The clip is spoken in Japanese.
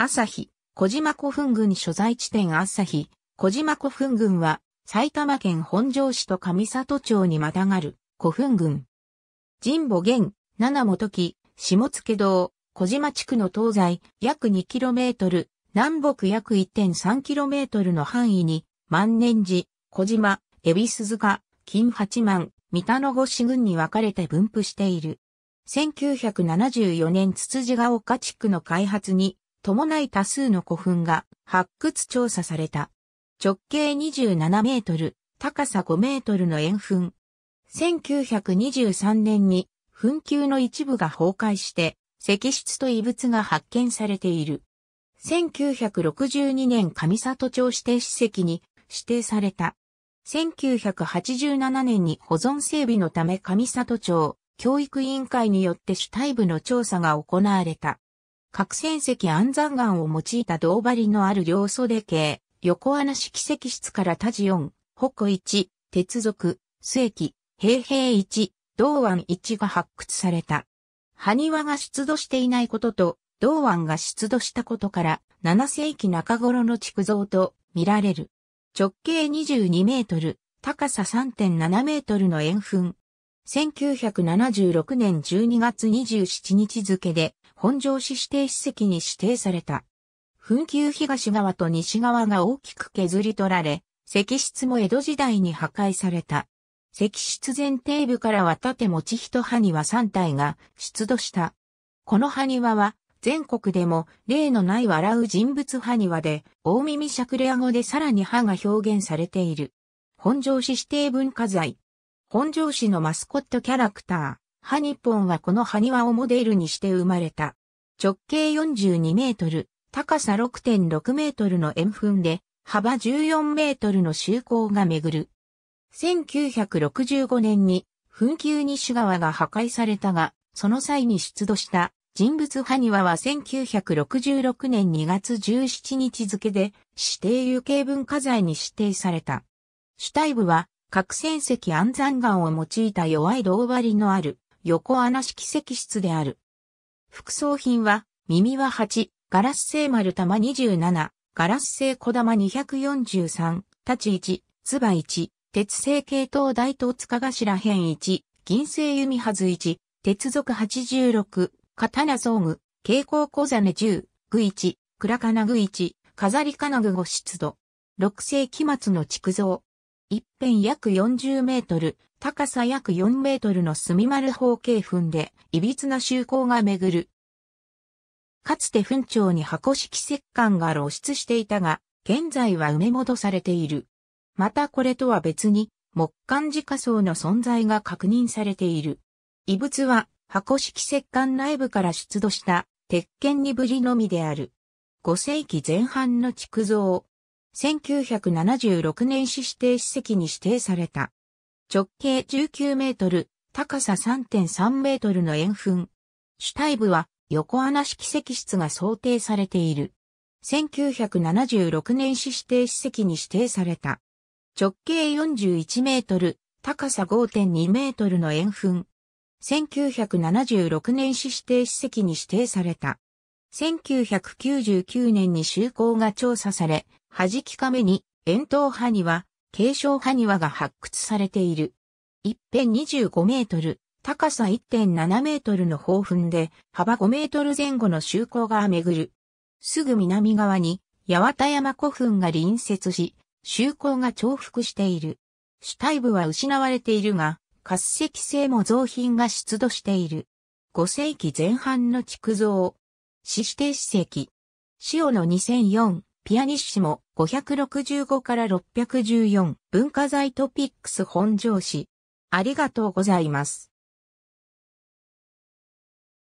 朝日、小島古墳群所在地点朝日、小島古墳群は、埼玉県本庄市と上里町にまたがる古墳群。神保元、七本木、下付堂、小島地区の東西約 2km、南北約 1.3km の範囲に、万年寺、小島、海老鈴塚、金八幡、三田五市群に分かれて分布している。1974年つつじが丘地区の開発に伴い多数の古墳が発掘調査された。直径27メートル、高さ5メートルの円墳。1923年に墳丘の一部が崩壊して、石室と遺物が発見されている。1962年上里町指定史跡に指定された。1987年に保存整備のため上里町教育委員会によって主体部の調査が行われた。白線石安山岩を用いた銅針のある両袖形、横穴式石室から多ジ4、北一、鉄属、末期、平平一、銅湾一が発掘された。埴輪が出土していないことと、銅湾が出土したことから、7世紀中頃の築造と見られる。直径22メートル、高さ3.7メートルの円墳。1976年12月27日付で、本庄市指定史跡に指定された。墳丘東側と西側が大きく削り取られ、石室も江戸時代に破壊された。石室前底部からは縦持ち一埴輪3体が出土した。この埴輪は全国でも例のない笑う人物埴輪で、大耳しゃくれ語でさらに歯が表現されている。本庄市指定文化財。本庄市のマスコットキャラクター。ハニポンはこの埴輪をモデルにして生まれた。直径42メートル、高さ6.6メートルの円墳で、幅14メートルの周行が巡る。1965年に、墳丘西側が破壊されたが、その際に出土した人物埴輪は1966年2月17日付で指定有形文化財に指定された。主体部は核戦石安山岩を用いた弱い銅張りのある横穴式石室である。副葬品は、耳は8、ガラス製丸玉27、ガラス製小玉243、立ち1、唾1、鉄製系統大東塚頭編1、銀製弓はず1、鉄属86、刀装具、蛍光小金10、具1、倉金具1、飾り金具5湿度。6世紀末の築造、一辺約40メートル、高さ約4メートルの墨丸方形墳で、いびつな周行が巡る。かつて墳長に箱式石棺が露出していたが、現在は埋め戻されている。またこれとは別に、木管自家層の存在が確認されている。遺物は、箱式石棺内部から出土した、鉄剣にぶりのみである。5世紀前半の築造、1976年市指定史跡に指定された。直径19メートル、高さ3.3メートルの円墳。主体部は横穴式石室が想定されている。1976年市指定史跡に指定された。直径41メートル、高さ5.2メートルの円墳。1976年市指定史跡に指定された。1999年に就航が調査され、弾き亀に、円筒埴輪、継承埴輪が発掘されている。一辺25メートル、高さ1.7メートルの砲墳で、幅5メートル前後の周口が巡る。すぐ南側に、八幡山古墳が隣接し、周口が重複している。主体部は失われているが、滑石製も造品が出土している。5世紀前半の築造。死指定史跡。塩の2004。ピアニッシモ565から614文化財トピックス本上市。ありがとうございます。